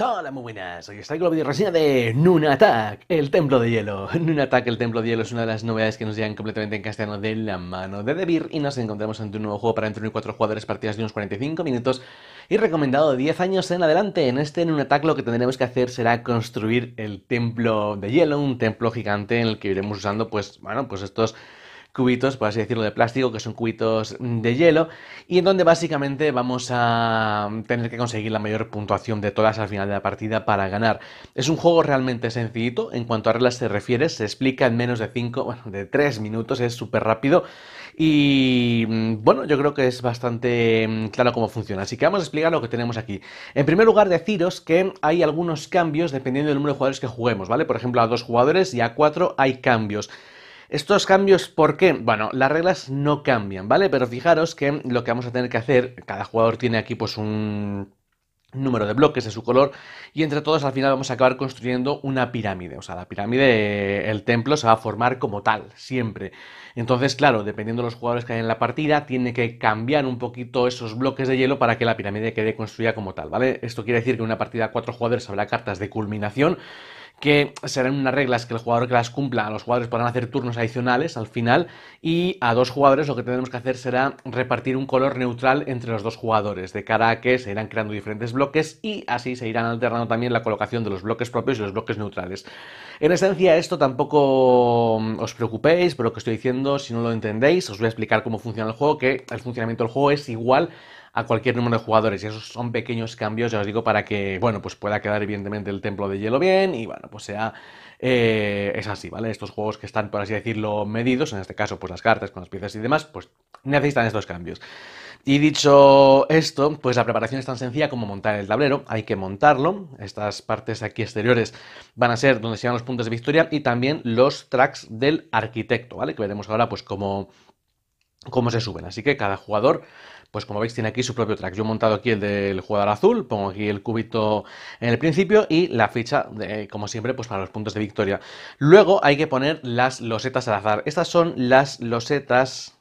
Hola, muy buenas. Hoy os traigo la resina de Nunatak, el templo de hielo. Nunatak, el templo de hielo, es una de las novedades que nos llegan completamente en castellano de la mano de Debir y nos encontramos ante un nuevo juego para entre 1 y 4 jugadores, partidas de unos 45 minutos y recomendado de 10 años en adelante. En este Nunatak lo que tendremos que hacer será construir el templo de hielo, un templo gigante en el que iremos usando, pues, bueno, pues estos cubitos, por así decirlo, de plástico, que son cubitos de hielo, y en donde básicamente vamos a tener que conseguir la mayor puntuación de todas al final de la partida para ganar. Es un juego realmente sencillito, en cuanto a reglas se refiere, se explica en menos de 5, bueno, de 3 minutos, es súper rápido, y mm, bueno, yo creo que es bastante mm, claro cómo funciona, así que vamos a explicar lo que tenemos aquí. En primer lugar, deciros que hay algunos cambios dependiendo del número de jugadores que juguemos, ¿vale? Por ejemplo, a dos jugadores y a cuatro hay cambios. Estos cambios, ¿por qué? Bueno, las reglas no cambian, ¿vale? Pero fijaros que lo que vamos a tener que hacer, cada jugador tiene aquí pues un número de bloques de su color y entre todos al final vamos a acabar construyendo una pirámide, o sea, la pirámide, el templo se va a formar como tal, siempre. Entonces, claro, dependiendo de los jugadores que hay en la partida, tiene que cambiar un poquito esos bloques de hielo para que la pirámide quede construida como tal, ¿vale? Esto quiere decir que en una partida a cuatro jugadores habrá cartas de culminación que serán unas reglas que el jugador que las cumpla, los jugadores podrán hacer turnos adicionales al final y a dos jugadores lo que tendremos que hacer será repartir un color neutral entre los dos jugadores, de cara a que se irán creando diferentes bloques y así se irán alternando también la colocación de los bloques propios y los bloques neutrales. En esencia esto tampoco mm, os preocupéis por lo que estoy diciendo, si no lo entendéis os voy a explicar cómo funciona el juego, que el funcionamiento del juego es igual a cualquier número de jugadores. Y esos son pequeños cambios, ya os digo, para que, bueno, pues pueda quedar evidentemente el templo de hielo bien y, bueno, pues sea... Eh, es así, ¿vale? Estos juegos que están, por así decirlo, medidos, en este caso, pues las cartas con las piezas y demás, pues necesitan estos cambios. Y dicho esto, pues la preparación es tan sencilla como montar el tablero. Hay que montarlo. Estas partes aquí exteriores van a ser donde se van los puntos de victoria y también los tracks del arquitecto, ¿vale? Que veremos ahora pues cómo, cómo se suben. Así que cada jugador pues como veis tiene aquí su propio track. Yo he montado aquí el del jugador azul, pongo aquí el cubito en el principio y la ficha, como siempre, pues para los puntos de victoria. Luego hay que poner las losetas al azar. Estas son las losetas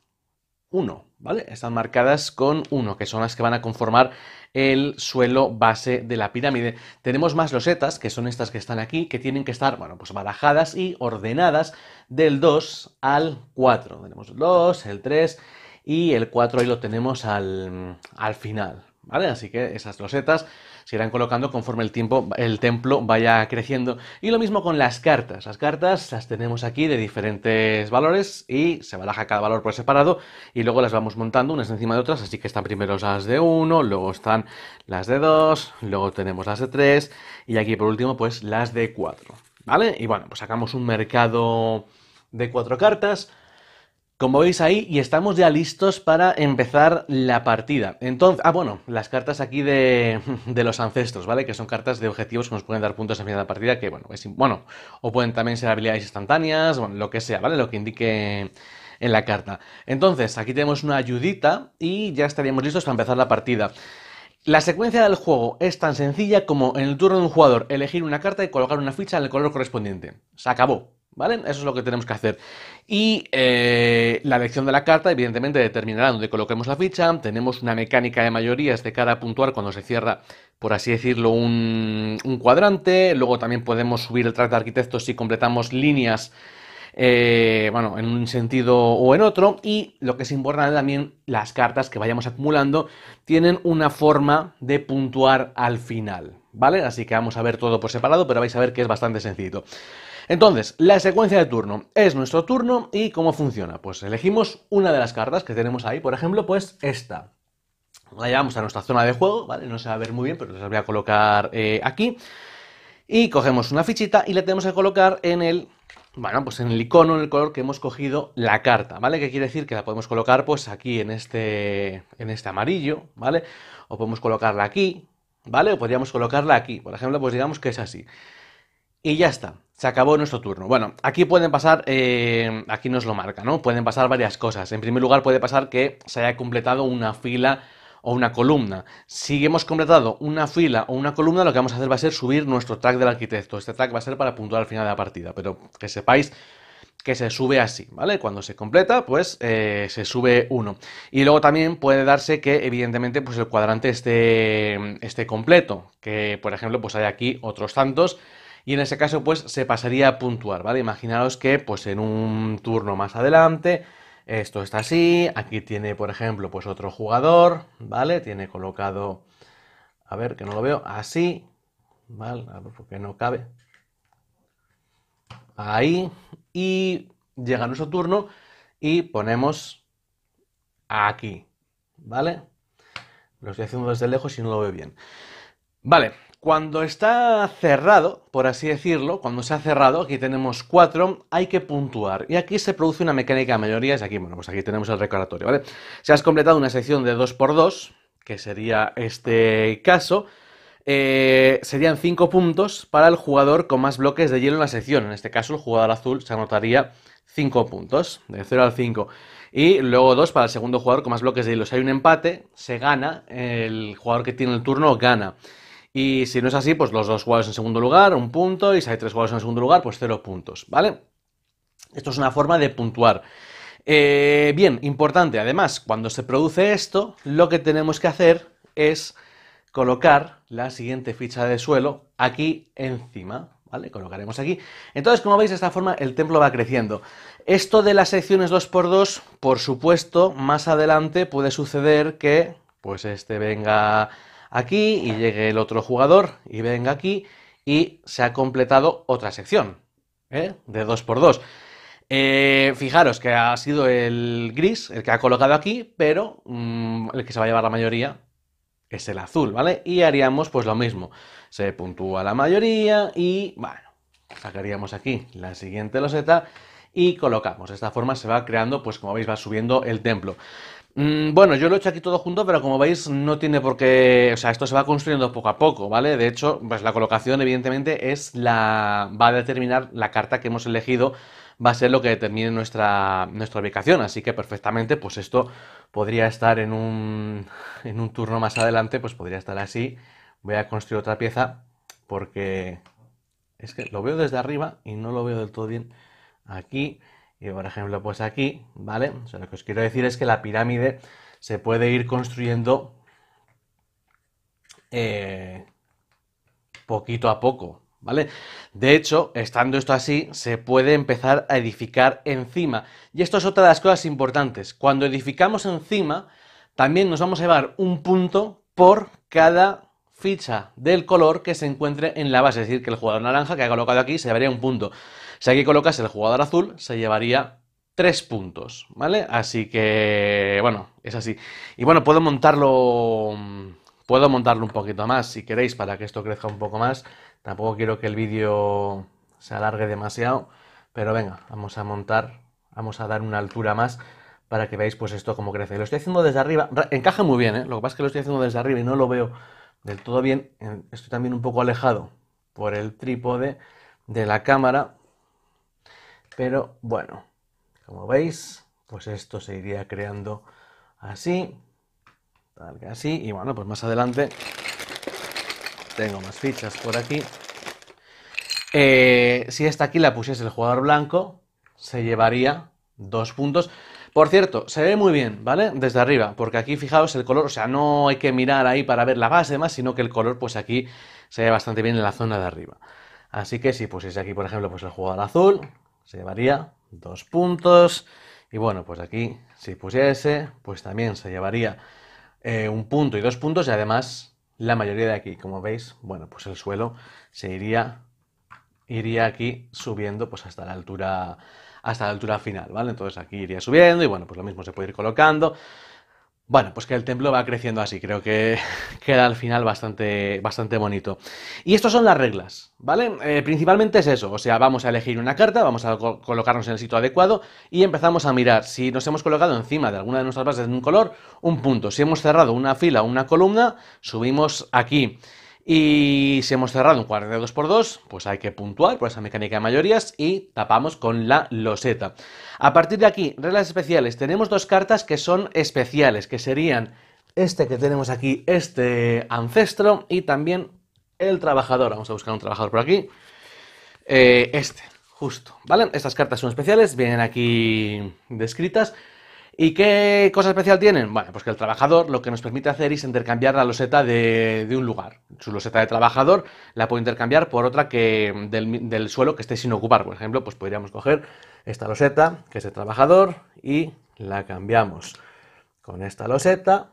1, ¿vale? Están marcadas con 1, que son las que van a conformar el suelo base de la pirámide. Tenemos más losetas, que son estas que están aquí, que tienen que estar, bueno, pues barajadas y ordenadas del 2 al 4. Tenemos el 2, el 3 y el 4 ahí lo tenemos al, al final, ¿vale? Así que esas rosetas se irán colocando conforme el tiempo, el templo vaya creciendo. Y lo mismo con las cartas. Las cartas las tenemos aquí de diferentes valores y se baraja cada valor por separado y luego las vamos montando unas encima de otras. Así que están primero las de 1, luego están las de 2, luego tenemos las de 3 y aquí por último pues las de 4. ¿Vale? Y bueno, pues sacamos un mercado de cuatro cartas. Como veis ahí, y estamos ya listos para empezar la partida. Entonces, ah, bueno, las cartas aquí de, los ancestros, ¿vale? Que son cartas de objetivos que nos pueden dar puntos a final de la partida, que bueno, es, bueno, o pueden también ser habilidades instantáneas, lo que sea, ¿vale? Lo que indique en la carta. Entonces, aquí tenemos una ayudita y ya estaríamos listos para empezar la partida. La secuencia del juego es tan sencilla como en el turno de un jugador elegir una carta y colocar una ficha en el color correspondiente. Se acabó. ¿Vale? Eso es lo que tenemos que hacer. Y eh, la elección de la carta, evidentemente, determinará dónde coloquemos la ficha. Tenemos una mecánica de mayorías de cara a puntuar cuando se cierra, por así decirlo, un, cuadrante. Luego también podemos subir el track de arquitectos si completamos líneas, eh, bueno, en un sentido o en otro. Y lo que es importante también, las cartas que vayamos acumulando tienen una forma de puntuar al final. ¿Vale? Así que vamos a ver todo por separado, pero vais a ver que es bastante sencillo. Entonces, la secuencia de turno es nuestro turno y cómo funciona. Pues elegimos una de las cartas que tenemos ahí, por ejemplo, pues esta. La llevamos a nuestra zona de juego, ¿vale? No se va a ver muy bien, pero la voy a colocar eh, aquí. Y cogemos una fichita y la tenemos que colocar en el bueno, pues en el icono, en el color que hemos cogido la carta, ¿vale? Que quiere decir que la podemos colocar pues aquí en este, en este amarillo, ¿vale? O podemos colocarla aquí, ¿vale? O podríamos colocarla aquí, por ejemplo, pues digamos que es así. Y ya está se acabó nuestro turno. Bueno, aquí pueden pasar, eh, aquí nos lo marca, ¿no? Pueden pasar varias cosas. En primer lugar, puede pasar que se haya completado una fila o una columna. Si hemos completado una fila o una columna, lo que vamos a hacer va a ser subir nuestro track del arquitecto. Este track va a ser para puntuar al final de la partida, pero que sepáis que se sube así, ¿vale? Cuando se completa, pues eh, se sube uno. Y luego también puede darse que, evidentemente, pues el cuadrante esté, esté completo, que por ejemplo, pues hay aquí otros tantos y en ese caso pues se pasaría a puntuar, ¿vale? Imaginaos que pues en un turno más adelante esto está así, aquí tiene por ejemplo pues otro jugador, ¿vale? Tiene colocado, a ver que no lo veo, así, ¿vale? Porque no cabe. Ahí, y llega nuestro turno y ponemos aquí, ¿vale? Lo estoy haciendo desde lejos y no lo veo bien. Vale, cuando está cerrado, por así decirlo, cuando se ha cerrado, aquí tenemos 4, hay que puntuar. Y aquí se produce una mecánica de es Aquí, bueno, pues aquí tenemos el recordatorio, ¿vale? Si has completado una sección de 2x2, que sería este caso, eh, serían 5 puntos para el jugador con más bloques de hielo en la sección. En este caso, el jugador azul se anotaría 5 puntos, de 0 al 5. Y luego 2 para el segundo jugador con más bloques de hielo. Si hay un empate, se gana, el jugador que tiene el turno gana. Y si no es así, pues los dos jugadores en segundo lugar, un punto, y si hay tres jugadores en segundo lugar, pues cero puntos, ¿vale? Esto es una forma de puntuar. Eh, bien, importante, además, cuando se produce esto, lo que tenemos que hacer es colocar la siguiente ficha de suelo aquí encima, ¿vale? Colocaremos aquí. Entonces, como veis, de esta forma el templo va creciendo. Esto de las secciones 2x2, por supuesto, más adelante puede suceder que, pues este venga aquí y llegue el otro jugador y venga aquí y se ha completado otra sección ¿eh? de 2x2. Dos eh, fijaros que ha sido el gris el que ha colocado aquí, pero mm, el que se va a llevar la mayoría es el azul, ¿vale? Y haríamos pues lo mismo. Se puntúa la mayoría y, bueno, sacaríamos aquí la siguiente loseta y colocamos. De esta forma se va creando, pues como veis, va subiendo el templo. Mm, bueno, yo lo he hecho aquí todo junto, pero como veis no tiene por qué, o sea, esto se va construyendo poco a poco, ¿vale? De hecho, pues la colocación evidentemente es la va a determinar la carta que hemos elegido, va a ser lo que determine nuestra nuestra ubicación, así que perfectamente pues esto podría estar en un en un turno más adelante, pues podría estar así. Voy a construir otra pieza porque es que lo veo desde arriba y no lo veo del todo bien aquí. Y por ejemplo, pues aquí, ¿vale? lo que os quiero decir es que la pirámide se puede ir construyendo eh, poquito a poco, ¿vale? De hecho, estando esto así, se puede empezar a edificar encima. Y esto es otra de las cosas importantes. Cuando edificamos encima, también nos vamos a llevar un punto por cada ficha del color que se encuentre en la base. Es decir, que el jugador naranja que ha colocado aquí se llevaría un punto. Si aquí colocas el jugador azul, se llevaría tres puntos, ¿vale? Así que, bueno, es así. Y bueno, puedo montarlo, mm, puedo montarlo un poquito más, si queréis, para que esto crezca un poco más. Tampoco quiero que el vídeo se alargue demasiado, pero venga, vamos a montar, vamos a dar una altura más para que veáis pues esto cómo crece. Lo estoy haciendo desde arriba, encaja muy bien, ¿eh? Lo que pasa es que lo estoy haciendo desde arriba y no lo veo del todo bien. Estoy también un poco alejado por el trípode de la cámara, pero bueno, como veis, pues esto se iría creando así, tal que así. Y bueno, pues más adelante tengo más fichas por aquí. Eh, si esta aquí la pusiese el jugador blanco, se llevaría dos puntos. Por cierto, se ve muy bien, ¿vale? Desde arriba, porque aquí fijaos el color, o sea, no hay que mirar ahí para ver la base más sino que el color pues aquí se ve bastante bien en la zona de arriba. Así que si pusiese aquí, por ejemplo, pues el jugador azul, se llevaría dos puntos. Y bueno, pues aquí, si pusiese, pues también se llevaría eh, un punto y dos puntos. Y además, la mayoría de aquí, como veis, bueno, pues el suelo se iría, iría aquí subiendo pues hasta la altura hasta la altura final, ¿vale? Entonces aquí iría subiendo y bueno, pues lo mismo se puede ir colocando. Bueno, pues que el templo va creciendo así, creo que queda al final bastante, bastante bonito. Y estas son las reglas, ¿vale? Eh, principalmente es eso, o sea, vamos a elegir una carta, vamos a colocarnos en el sitio adecuado y empezamos a mirar. Si nos hemos colocado encima de alguna de nuestras bases de un color, un punto. Si hemos cerrado una fila o una columna, subimos aquí. Y si hemos cerrado un cuadro de 2x2, pues hay que puntuar por esa mecánica de mayorías y tapamos con la loseta. A partir de aquí, reglas especiales. Tenemos dos cartas que son especiales, que serían este que tenemos aquí, este ancestro, y también el trabajador. Vamos a buscar un trabajador por aquí. Eh, este, justo, ¿vale? Estas cartas son especiales, vienen aquí descritas. ¿Y qué cosa especial tienen? Bueno, pues que el trabajador lo que nos permite hacer es intercambiar la loseta de, un lugar. Su loseta de trabajador la puede intercambiar por otra que del, del, suelo que esté sin ocupar. Por ejemplo, pues podríamos coger esta loseta, que es de trabajador, y la cambiamos con esta loseta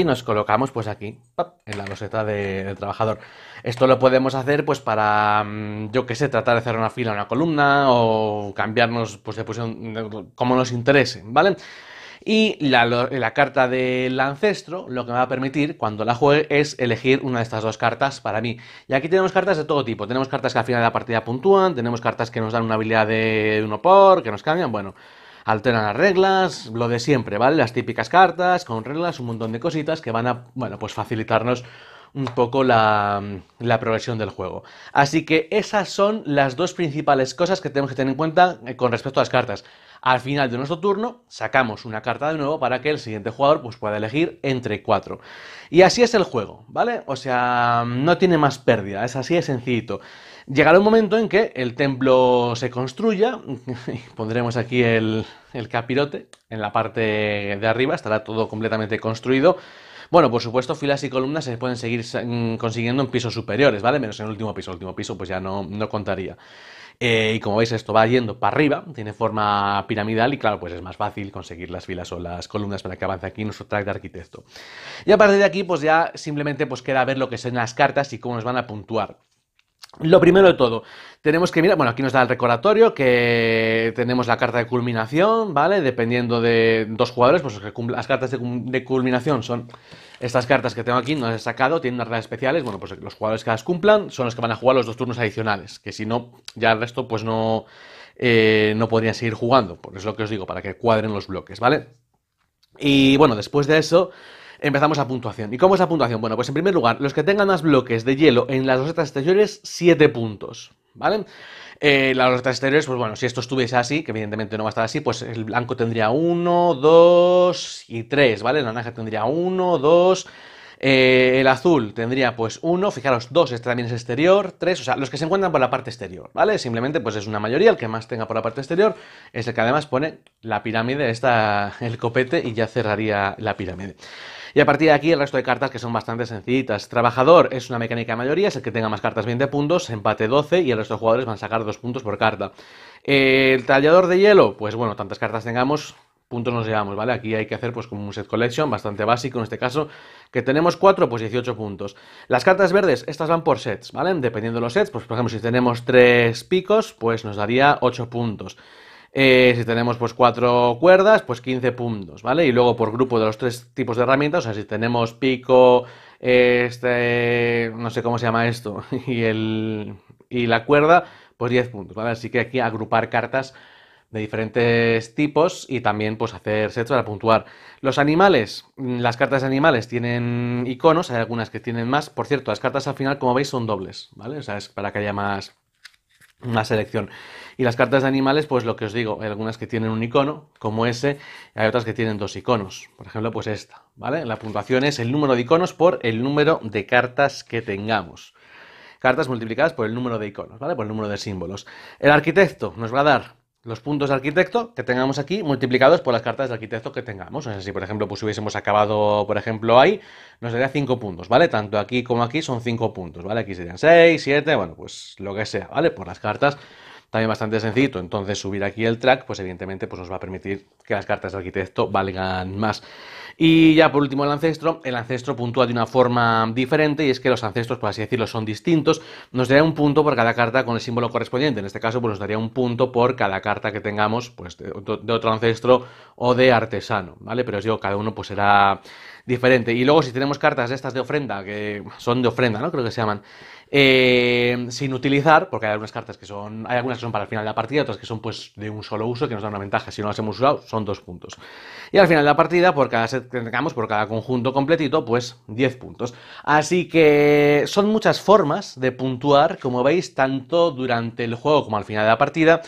y nos colocamos pues aquí, en la loseta de, del trabajador. Esto lo podemos hacer pues para, mm, yo qué sé, tratar de hacer una fila, una columna o cambiarnos pues de posición como nos interese, ¿vale? Y la, la, carta del ancestro lo que me va a permitir cuando la juegue es elegir una de estas dos cartas para mí. Y aquí tenemos cartas de todo tipo. Tenemos cartas que al final de la partida puntúan, tenemos cartas que nos dan una habilidad de uno por, que nos cambian, bueno alteran las reglas, lo de siempre, ¿vale? Las típicas cartas con reglas, un montón de cositas que van a, bueno, pues facilitarnos un poco la, la, progresión del juego. Así que esas son las dos principales cosas que tenemos que tener en cuenta eh, con respecto a las cartas. Al final de nuestro turno sacamos una carta de nuevo para que el siguiente jugador pues, pueda elegir entre cuatro. Y así es el juego, ¿vale? O sea, no tiene más pérdida, es así de sencillito. Llegará un momento en que el templo se construya, pondremos aquí el, capirote en la parte de arriba, estará todo completamente construido. Bueno, por supuesto, filas y columnas se pueden seguir mm, consiguiendo en pisos superiores, ¿vale? Menos en el último piso. El último piso pues ya no, no contaría. Eh, y como veis, esto va yendo para arriba, tiene forma piramidal y claro, pues es más fácil conseguir las filas o las columnas para que avance aquí nuestro track de arquitecto. Y a partir de aquí, pues ya simplemente pues queda ver lo que son las cartas y cómo nos van a puntuar. Lo primero de todo, tenemos que mirar, bueno, aquí nos da el recordatorio que tenemos la carta de culminación, ¿vale? Dependiendo de dos jugadores, pues las cartas de, culminación son estas cartas que tengo aquí, no las he sacado, tienen unas reglas especiales, bueno, pues los jugadores que las cumplan son los que van a jugar los dos turnos adicionales, que si no, ya el resto pues no, eh, no podrían seguir jugando, por eso es lo que os digo, para que cuadren los bloques, ¿vale? Y bueno, después de eso empezamos a puntuación. ¿Y cómo es la puntuación? Bueno, pues en primer lugar, los que tengan más bloques de hielo en las rosetas exteriores, 7 puntos. ¿Vale? Eh, las rosetas exteriores, pues bueno, si esto estuviese así, que evidentemente no va a estar así, pues el blanco tendría 1, 2 y 3, ¿vale? La naranja tendría 1, 2, eh, el azul tendría pues uno, fijaros, dos, este también es exterior, 3, o sea, los que se encuentran por la parte exterior, ¿vale? Simplemente pues es una mayoría, el que más tenga por la parte exterior es el que además pone la pirámide, está el copete y ya cerraría la pirámide. Y a partir de aquí el resto de cartas que son bastante sencillitas. Trabajador es una mecánica de mayoría, es el que tenga más cartas 20 puntos, empate 12 y el resto de jugadores van a sacar 2 puntos por carta. El tallador de hielo, pues bueno, tantas cartas tengamos, puntos nos llevamos, ¿vale? Aquí hay que hacer pues como un set collection bastante básico en este caso, que tenemos 4, pues 18 puntos. Las cartas verdes, estas van por sets, ¿vale? Dependiendo de los sets, pues por ejemplo si tenemos 3 picos, pues nos daría 8 puntos. Eh, si tenemos pues cuatro cuerdas, pues 15 puntos, ¿vale? Y luego por grupo de los tres tipos de herramientas, o sea, si tenemos pico, este, no sé cómo se llama esto, y, el, y la cuerda, pues 10 puntos, ¿vale? Así que aquí agrupar cartas de diferentes tipos y también pues hacer para puntuar. Los animales, las cartas de animales tienen iconos, hay algunas que tienen más. Por cierto, las cartas al final, como veis, son dobles, ¿vale? O sea, es para que haya más una selección. Y las cartas de animales, pues lo que os digo, hay algunas que tienen un icono, como ese, y hay otras que tienen dos iconos. Por ejemplo, pues esta, ¿vale? La puntuación es el número de iconos por el número de cartas que tengamos. Cartas multiplicadas por el número de iconos, ¿vale? Por el número de símbolos. El arquitecto nos va a dar los puntos de arquitecto que tengamos aquí multiplicados por las cartas de arquitecto que tengamos. O si por ejemplo pues hubiésemos acabado, por ejemplo, ahí, nos daría 5 puntos, ¿vale? Tanto aquí como aquí son 5 puntos, ¿vale? Aquí serían 6, 7, bueno, pues lo que sea, ¿vale? Por las cartas también bastante sencillo Entonces subir aquí el track, pues evidentemente pues nos va a permitir que las cartas de arquitecto valgan más. Y ya por último el ancestro. El ancestro puntúa de una forma diferente y es que los ancestros, por así decirlo, son distintos. Nos daría un punto por cada carta con el símbolo correspondiente. En este caso pues nos daría un punto por cada carta que tengamos pues, de, otro ancestro o de artesano. ¿vale? Pero os digo, cada uno pues será diferente. Y luego si tenemos cartas de estas de ofrenda, que son de ofrenda, ¿no? Creo que se llaman. Eh, sin utilizar, porque hay algunas cartas que son, hay algunas que son para el final de la partida, otras que son pues de un solo uso, que nos dan una ventaja, si no las hemos usado, son dos puntos. Y al final de la partida, por cada por cada conjunto completito, pues 10 puntos. Así que son muchas formas de puntuar, como veis, tanto durante el juego como al final de la partida,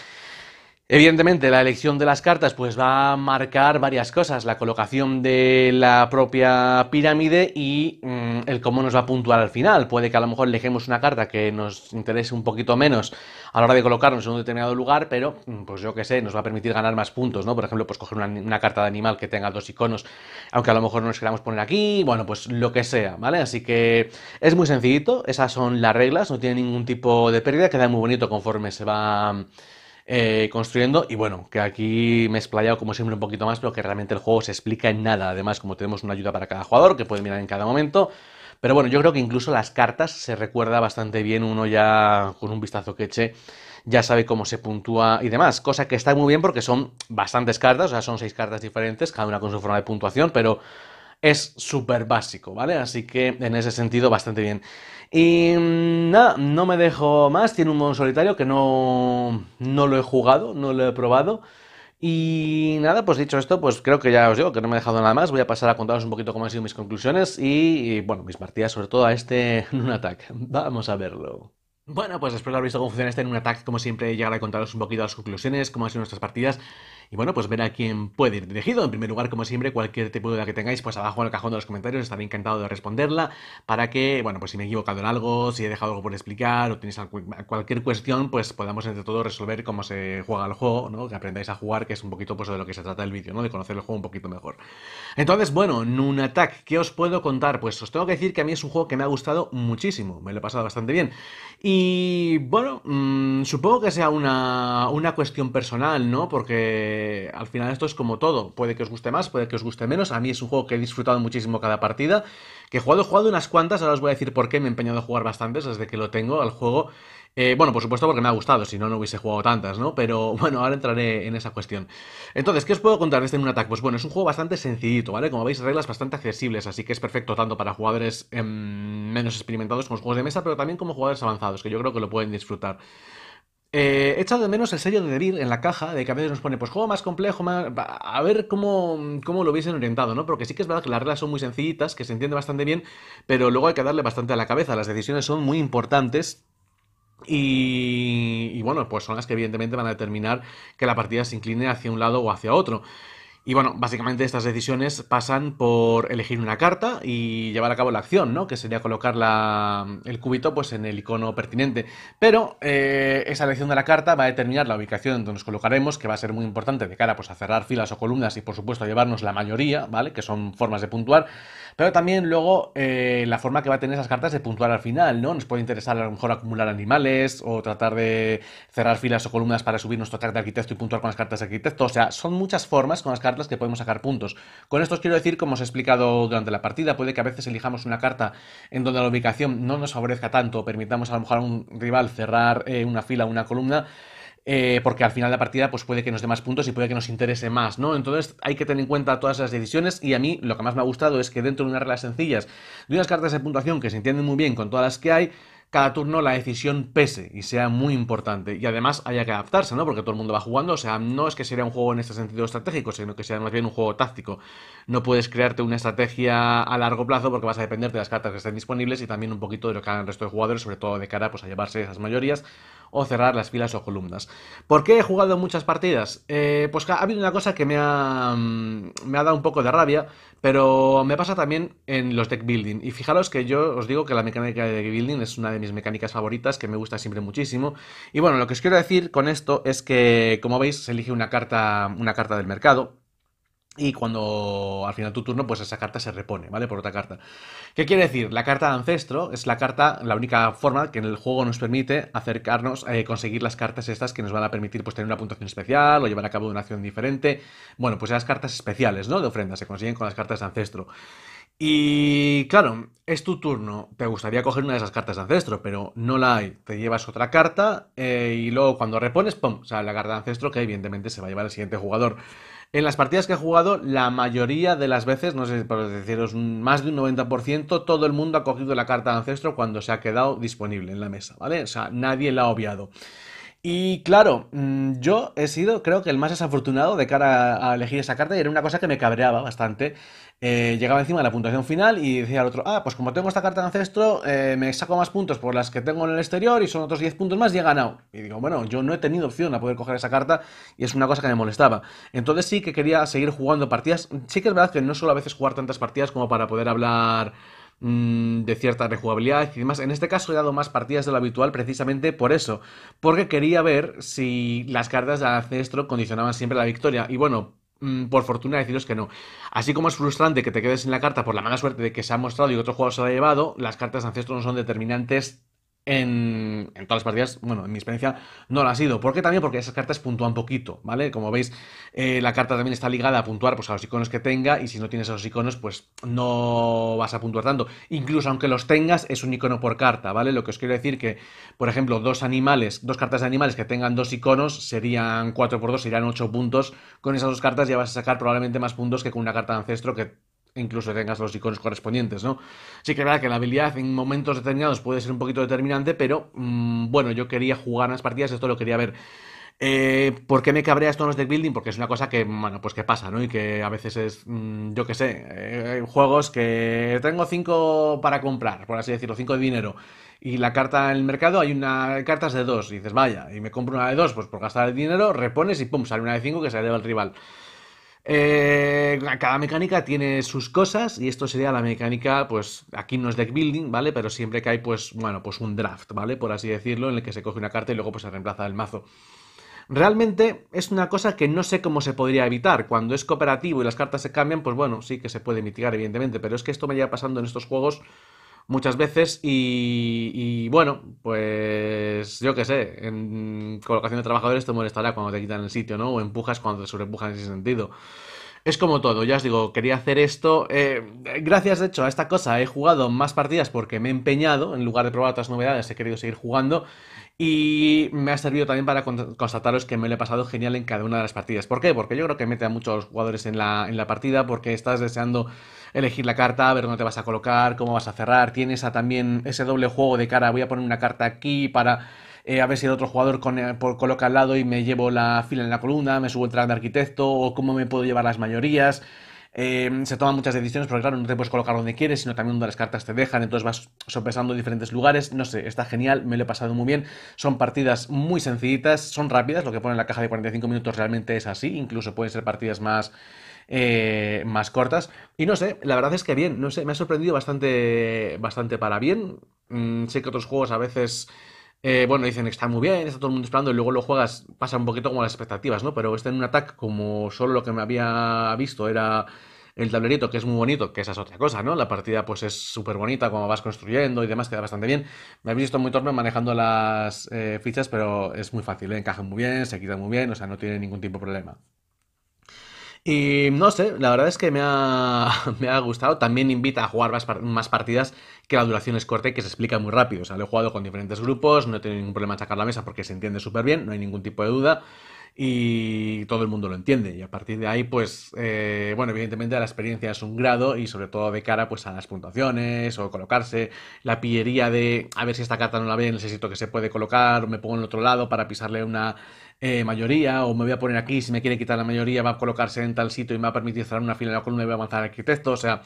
Evidentemente, la elección de las cartas pues va a marcar varias cosas, la colocación de la propia pirámide y mm, el cómo nos va a puntuar al final. Puede que a lo mejor elegemos una carta que nos interese un poquito menos a la hora de colocarnos en un determinado lugar, pero mm, pues yo qué sé, nos va a permitir ganar más puntos, ¿no? Por ejemplo, pues coger una, una carta de animal que tenga dos iconos, aunque a lo mejor no nos queramos poner aquí, bueno, pues lo que sea, ¿vale? Así que es muy sencillito, esas son las reglas, no tiene ningún tipo de pérdida, queda muy bonito conforme se va eh, construyendo. Y bueno, que aquí me he explayado como siempre un poquito más, pero que realmente el juego se explica en nada. Además, como tenemos una ayuda para cada jugador que puede mirar en cada momento. Pero bueno, yo creo que incluso las cartas se recuerda bastante bien. Uno ya con un vistazo que eche ya sabe cómo se puntúa y demás. Cosa que está muy bien porque son bastantes cartas, o sea, son seis cartas diferentes, cada una con su forma de puntuación, pero es súper básico, ¿vale? Así que en ese sentido bastante bien. Y mm, nada, no me dejo más, tiene un modo solitario que no, no lo he jugado, no lo he probado. Y nada, pues dicho esto, pues creo que ya os digo que no me he dejado nada más. Voy a pasar a contaros un poquito cómo han sido mis conclusiones y, bueno, mis partidas, sobre todo a este ataque Vamos a verlo. Bueno, pues después de haber visto cómo funciona este ataque como siempre, llegar a contaros un poquito las conclusiones, cómo han sido nuestras partidas. Y bueno, pues ver a quién puede ir dirigido. En primer lugar, como siempre, cualquier tipo de duda que tengáis, pues abajo en el cajón de los comentarios estaré encantado de responderla para que, bueno, pues si me he equivocado en algo, si he dejado algo por explicar o tenéis cualquier cuestión, pues podamos entre todos resolver cómo se juega el juego, ¿no? Que aprendáis a jugar, que es un poquito pues de lo que se trata el vídeo, ¿no? De conocer el juego un poquito mejor. Entonces, bueno, NunaTac, ¿qué os puedo contar? Pues os tengo que decir que a mí es un juego que me ha gustado muchísimo, me lo he pasado bastante bien. Y bueno, mm, supongo que sea una, una cuestión personal, ¿no? Porque eh, al final esto es como todo, puede que os guste más, puede que os guste menos, a mí es un juego que he disfrutado muchísimo cada partida, que he jugado, jugado unas cuantas, ahora os voy a decir por qué me he empeñado a jugar bastantes desde que lo tengo al juego, eh, bueno, por supuesto porque me ha gustado, si no, no hubiese jugado tantas, ¿no? Pero bueno, ahora entraré en esa cuestión. Entonces, ¿qué os puedo contar de este Moon Attack? Pues bueno, es un juego bastante sencillito, ¿vale? Como veis, reglas bastante accesibles, así que es perfecto tanto para jugadores em, menos experimentados como juegos de mesa, pero también como jugadores avanzados, que yo creo que lo pueden disfrutar. Eh, he echado de menos el sello de Debir en la caja, de que a veces nos pone, pues juego más complejo, a ver cómo, lo hubiesen orientado, ¿no? Porque sí que es verdad que las reglas son muy sencillitas, que se entiende bastante bien, pero luego hay que darle bastante a la cabeza, las decisiones son muy importantes. Y, y bueno, pues son las que evidentemente van a determinar que la partida se incline hacia un lado o hacia otro. Y bueno, básicamente estas decisiones pasan por elegir una carta y llevar a cabo la acción, ¿no? Que sería colocar la, el cubito pues, en el icono pertinente. Pero eh, esa elección de la carta va a determinar la ubicación donde nos colocaremos, que va a ser muy importante de cara pues, a cerrar filas o columnas y por supuesto a llevarnos la mayoría, ¿vale? Que son formas de puntuar. Pero también luego eh, la forma que va a tener esas cartas de puntuar al final, ¿no? Nos puede interesar a lo mejor acumular animales o tratar de cerrar filas o columnas para subir nuestro ataque de arquitecto y puntuar con las cartas de arquitecto. O sea, son muchas formas con las cartas las que podemos sacar puntos. Con esto os quiero decir, como os he explicado durante la partida, puede que a veces elijamos una carta en donde la ubicación no nos favorezca tanto, permitamos a lo mejor a un rival cerrar eh, una fila, o una columna, eh, porque al final de la partida pues, puede que nos dé más puntos y puede que nos interese más, ¿no? Entonces hay que tener en cuenta todas esas decisiones y a mí lo que más me ha gustado es que dentro de unas reglas sencillas, de unas cartas de puntuación que se entienden muy bien con todas las que hay, cada turno la decisión pese y sea muy importante. Y además haya que adaptarse, ¿no? Porque todo el mundo va jugando. O sea, no es que sea un juego en este sentido estratégico, sino que sea más bien un juego táctico. No puedes crearte una estrategia a largo plazo porque vas a depender de las cartas que estén disponibles y también un poquito de lo que hagan el resto de jugadores, sobre todo de cara pues, a llevarse esas mayorías o cerrar las filas o columnas. ¿Por qué he jugado muchas partidas? Eh, pues ha habido una cosa que mm, me ha, dado un poco de rabia, pero me pasa también en los deck building. Y fijaros que yo os digo que la mecánica de deck building es una de mis mecánicas favoritas, que me gusta siempre muchísimo. Y bueno, lo que os quiero decir con esto es que, como veis, se elige una carta, una carta del mercado. Y cuando al final tu turno, pues esa carta se repone, ¿vale? Por otra carta. ¿Qué quiere decir? La carta de ancestro es la carta, la única forma que en el juego nos permite acercarnos, eh, conseguir las cartas estas que nos van a permitir pues tener una puntuación especial o llevar a cabo una acción diferente. Bueno, pues esas cartas especiales, ¿no? De ofrenda, se consiguen con las cartas de ancestro. Y claro, es tu turno. Te gustaría coger una de esas cartas de ancestro, pero no la hay. Te llevas otra carta eh, y luego cuando repones, ¡pum! O sea, la carta de ancestro que evidentemente se va a llevar el siguiente jugador. En las partidas que he jugado, la mayoría de las veces, no sé por deciros más de un 90%, todo el mundo ha cogido la carta de ancestro cuando se ha quedado disponible en la mesa, ¿vale? O sea, nadie la ha obviado. Y claro, mm, yo he sido, creo que el más desafortunado de cara a elegir esa carta y era una cosa que me cabreaba bastante. Eh, llegaba encima de la puntuación final y decía al otro, ah, pues como tengo esta carta de ancestro, eh, me saco más puntos por las que tengo en el exterior y son otros 10 puntos más y he ganado. Y digo, bueno, yo no he tenido opción a poder coger esa carta y es una cosa que me molestaba. Entonces sí que quería seguir jugando partidas. Sí que es verdad que no suelo a veces jugar tantas partidas como para poder hablar mm, de cierta rejugabilidad y demás. En este caso he dado más partidas de lo habitual precisamente por eso, porque quería ver si las cartas de ancestro condicionaban siempre la victoria. Y bueno, Mm, por fortuna deciros que no. Así como es frustrante que te quedes en la carta por la mala suerte de que se ha mostrado y que otro jugador se la ha llevado, las cartas de ancestro no son determinantes en, todas las partidas, bueno, en mi experiencia no lo ha sido. ¿Por qué también? Porque esas cartas puntúan poquito, ¿vale? Como veis, eh, la carta también está ligada a puntuar pues, a los iconos que tenga y si no tienes esos iconos, pues no vas a puntuar tanto. Incluso aunque los tengas, es un icono por carta, ¿vale? Lo que os quiero decir que, por ejemplo, dos animales, dos cartas de animales que tengan dos iconos serían 4 por 2, serían 8 puntos. Con esas dos cartas ya vas a sacar probablemente más puntos que con una carta de ancestro que incluso tengas los iconos correspondientes, ¿no? Sí que es verdad que la habilidad en momentos determinados puede ser un poquito determinante, pero mm, bueno, yo quería jugar unas partidas, esto lo quería ver. Eh, ¿Por qué me cabrea esto en los deck building? Porque es una cosa que, bueno, pues que pasa, ¿no? Y que a veces es, mm, yo qué sé, eh, juegos que tengo 5 para comprar, por así decirlo, 5 de dinero. Y la carta en el mercado, hay una cartas de 2, y dices, vaya, y me compro una de 2, pues por gastar el dinero, repones y pum, sale una de 5 que se la lleva el rival. Eh, cada mecánica tiene sus cosas y esto sería la mecánica, pues aquí no es deck building, ¿vale? Pero siempre que hay, pues, bueno, pues un draft, ¿vale? Por así decirlo, en el que se coge una carta y luego pues se reemplaza el mazo. Realmente es una cosa que no sé cómo se podría evitar. Cuando es cooperativo y las cartas se cambian, pues bueno, sí que se puede mitigar, evidentemente, pero es que esto me lleva pasando en estos juegos muchas veces y, bueno, pues yo qué sé, en colocación de trabajadores te molestará cuando te quitan el sitio, ¿no? O empujas cuando te sobreempujan en ese sentido. Es como todo, ya os digo, quería hacer esto. Eh, gracias, de hecho, a esta cosa he jugado más partidas porque me he empeñado. En lugar de probar otras novedades, he querido seguir jugando. Y me ha servido también para constataros que me lo he pasado genial en cada una de las partidas. ¿Por qué? Porque yo creo que mete a muchos jugadores en la, partida, porque estás deseando elegir la carta, ver dónde te vas a colocar, cómo vas a cerrar. Tienes también ese doble juego de cara, voy a poner una carta aquí para eh, a ver si el otro jugador eh, por, coloca al lado y me llevo la fila en la columna, me subo el track de arquitecto, o cómo me puedo llevar las mayorías. Em, se toman muchas decisiones, pero claro, no te puedes colocar donde quieres, sino también donde las cartas te dejan, entonces vas sopesando diferentes lugares. No sé, está genial, me lo he pasado muy bien. Son partidas muy sencillitas, son rápidas, lo que pone en la caja de 45 minutos realmente es así, incluso pueden ser partidas más. Eh, más cortas. Y no sé, la verdad es que bien, no sé, me ha sorprendido bastante, bastante para bien. Mm, sé que otros juegos a veces eh, bueno, dicen, que está muy bien, está todo el mundo esperando y luego lo juegas, pasa un poquito como las expectativas, ¿no? Pero este en un ataque, como solo lo que me había visto era el tablerito, que es muy bonito, que esa es otra cosa, ¿no? La partida pues es súper bonita, como vas construyendo y demás, queda bastante bien. Me habéis visto muy torpe manejando las eh, fichas, pero es muy fácil, ¿eh? encajan muy bien, se quitan muy bien, o sea, no tiene ningún tipo de problema. Y no sé, la verdad es que me ha, me ha gustado. También invita a jugar más, más, partidas que la duración es corta y que se explica muy rápido. O sea, lo he jugado con diferentes grupos, no he tenido ningún problema en sacar la mesa porque se entiende súper bien, no hay ningún tipo de duda y todo el mundo lo entiende. Y a partir de ahí, pues, eh, bueno, evidentemente la experiencia es un grado y sobre todo de cara pues a las puntuaciones o colocarse, la pillería de a ver si esta carta no la ve, necesito que se puede colocar, o me pongo en el otro lado para pisarle una eh, mayoría, o me voy a poner aquí, si me quiere quitar la mayoría, va a colocarse en tal sitio y me va a permitir cerrar una fila en la columna y voy a avanzar arquitecto. O sea,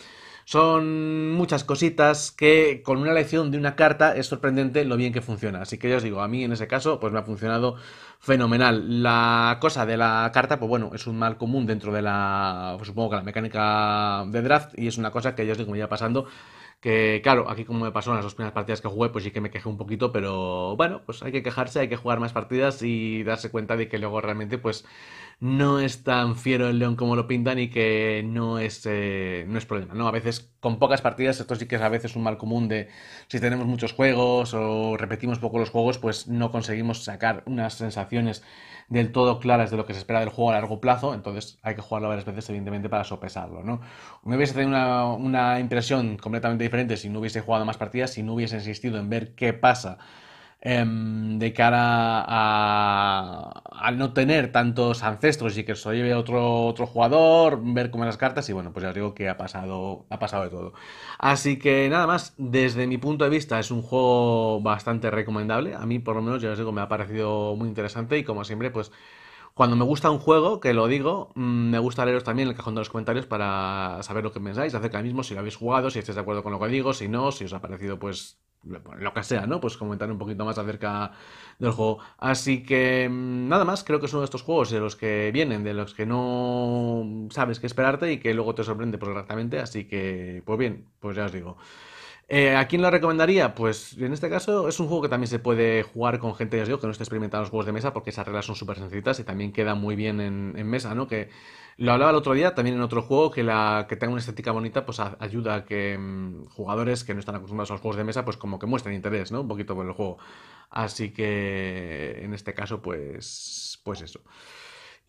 son muchas cositas que con una lección de una carta es sorprendente lo bien que funciona. Así que ya os digo, a mí en ese caso pues me ha funcionado fenomenal. La cosa de la carta, pues bueno, es un mal común dentro de la, pues supongo que la mecánica de draft y es una cosa que ya os digo, me iba pasando que claro, aquí como me pasó en las dos primeras partidas que jugué, pues sí que me quejé un poquito, pero bueno, pues hay que quejarse, hay que jugar más partidas y darse cuenta de que luego realmente pues no es tan fiero el león como lo pintan y que no es, eh, no es problema, ¿no? A veces con pocas partidas, esto sí que es a veces un mal común de si tenemos muchos juegos o repetimos poco los juegos, pues no conseguimos sacar unas sensaciones del todo claras de lo que se espera del juego a largo plazo, entonces hay que jugarlo varias veces, evidentemente, para sopesarlo. ¿no? Me hubiese tenido una, una impresión completamente diferente si no hubiese jugado más partidas, si no hubiese insistido en ver qué pasa Em, de cara a, no tener tantos ancestros y que soy otro, otro jugador, ver cómo las cartas y bueno, pues ya os digo que ha pasado, ha pasado de todo. Así que nada más, desde mi punto de vista es un juego bastante recomendable, a mí por lo menos ya os digo me ha parecido muy interesante y como siempre pues... Cuando me gusta un juego, que lo digo, mm, me gusta leeros también en el cajón de los comentarios para saber lo que pensáis acerca del mismo, si lo habéis jugado, si estáis de acuerdo con lo que digo, si no, si os ha parecido pues lo que sea, ¿no? Pues comentar un poquito más acerca del juego. Así que mm, nada más, creo que es uno de estos juegos de los que vienen, de los que no sabes qué esperarte y que luego te sorprende pues exactamente. Así que, pues bien, pues ya os digo. Eh, ¿A quién lo recomendaría? Pues en este caso es un juego que también se puede jugar con gente, ya os digo, que no esté experimentando los juegos de mesa porque esas reglas son súper sencillas y también queda muy bien en, mesa, ¿no? Que lo hablaba el otro día también en otro juego que la que tenga una estética bonita pues ayuda a que mm, jugadores que no están acostumbrados a los juegos de mesa pues como que muestren interés, ¿no? Un poquito por el juego. Así que en este caso pues pues eso.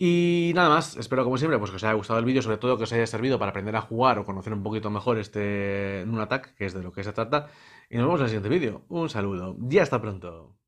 Y nada más, espero como siempre pues que os haya gustado el vídeo, sobre todo que os haya servido para aprender a jugar o conocer un poquito mejor este un que es de lo que se trata. Y nos vemos en el siguiente vídeo. Un saludo y hasta pronto.